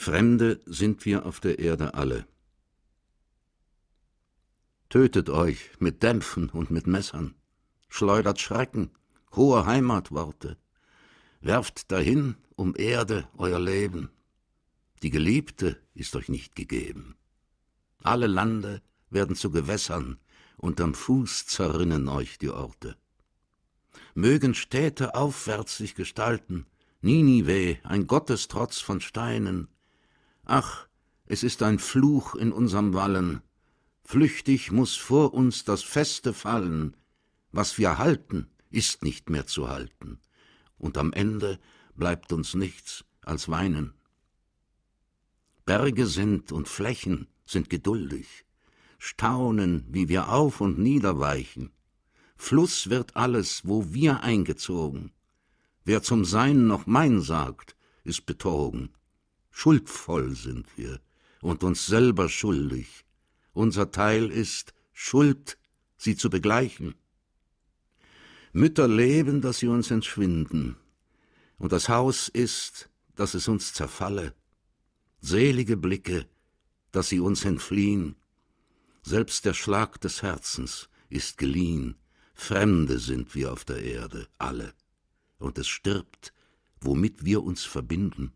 Fremde sind wir auf der Erde alle. Tötet euch mit Dämpfen und mit Messern, schleudert Schrecken, hohe Heimatworte, werft dahin um Erde euer Leben. Die Geliebte ist euch nicht gegeben. Alle Lande werden zu Gewässern, unterm Fuß zerrinnen euch die Orte. Mögen Städte aufwärts sich gestalten, Ninive, ein Gottestrotz von Steinen, Ach, es ist ein Fluch in unserm Wallen. Flüchtig muß vor uns das Feste fallen. Was wir halten, ist nicht mehr zu halten. Und am Ende bleibt uns nichts als weinen. Berge sind und Flächen sind geduldig, staunen, wie wir auf und niederweichen. Fluss wird alles, wo wir eingezogen. Wer zum Sein noch mein sagt, ist betrogen. Schuldvoll sind wir und uns selber schuldig. Unser Teil ist, Schuld, sie zu begleichen. Mütter leben, dass sie uns entschwinden, und das Haus ist, dass es uns zerfalle. Selige Blicke, dass sie uns entfliehen. Selbst der Schlag des Herzens ist geliehen. Fremde sind wir auf der Erde, alle. Und es stirbt, womit wir uns verbinden.